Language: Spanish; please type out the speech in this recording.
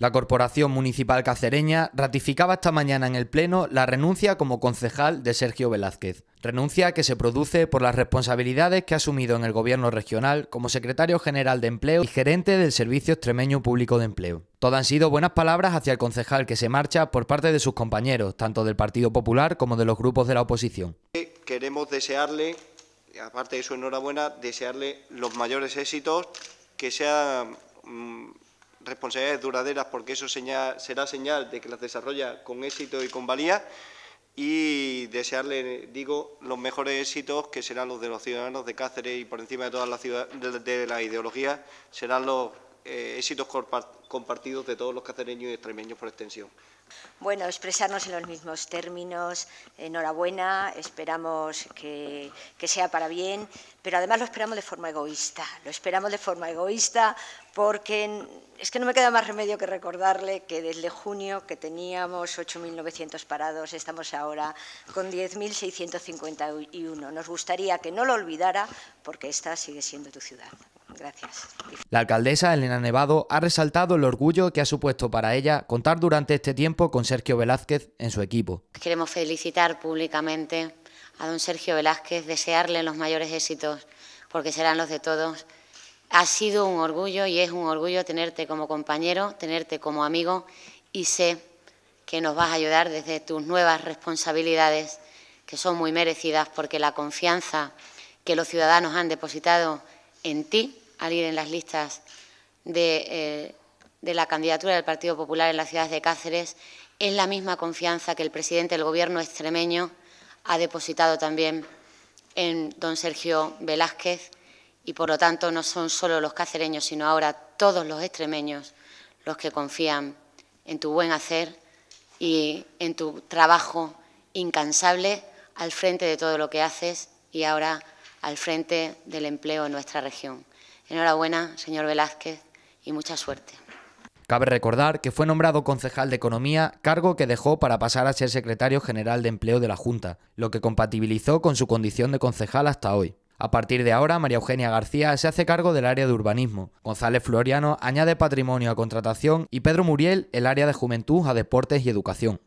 La Corporación Municipal Cacereña ratificaba esta mañana en el Pleno la renuncia como concejal de Sergio Velázquez. Renuncia que se produce por las responsabilidades que ha asumido en el Gobierno regional como secretario general de Empleo y gerente del Servicio Extremeño Público de Empleo. Todas han sido buenas palabras hacia el concejal que se marcha por parte de sus compañeros, tanto del Partido Popular como de los grupos de la oposición. Queremos desearle, aparte de su enhorabuena, desearle los mayores éxitos, que sea mm, responsabilidades duraderas porque eso será señal de que las desarrolla con éxito y con valía y desearle, digo, los mejores éxitos que serán los de los ciudadanos de Cáceres y por encima de todas las de la ideología serán los eh, éxitos compartidos de todos los cacereños y extremeños por extensión. Bueno, expresarnos en los mismos términos, enhorabuena, esperamos que, que, sea para bien, pero además lo esperamos de forma egoísta, lo esperamos de forma egoísta porque es que no me queda más remedio que recordarle que desde junio que teníamos 8.900 parados, estamos ahora con 10.651. Nos gustaría que no lo olvidara porque esta sigue siendo tu ciudad. Gracias. La alcaldesa Elena Nevado ha resaltado el orgullo que ha supuesto para ella contar durante este tiempo con Sergio Velázquez en su equipo. Queremos felicitar públicamente a don Sergio Velázquez, desearle los mayores éxitos, porque serán los de todos. Ha sido un orgullo y es un orgullo tenerte como compañero, tenerte como amigo y sé que nos vas a ayudar desde tus nuevas responsabilidades, que son muy merecidas, porque la confianza que los ciudadanos han depositado en ti al ir en las listas eh, de, la candidatura del Partido Popular en la ciudad de Cáceres, es la misma confianza que el presidente del Gobierno extremeño ha depositado también en don Sergio Velázquez y, por lo tanto, no son solo los cacereños, sino ahora todos los extremeños los que confían en tu buen hacer y en tu trabajo incansable al frente de todo lo que haces y ahora al frente del empleo en nuestra región. Enhorabuena, señor Velázquez, y mucha suerte. Cabe recordar que fue nombrado concejal de Economía, cargo que dejó para pasar a ser secretario general de Empleo de la Junta, lo que compatibilizó con su condición de concejal hasta hoy. A partir de ahora, María Eugenia García se hace cargo del área de urbanismo, González Floriano añade patrimonio a contratación y Pedro Muriel el área de juventud a deportes y educación.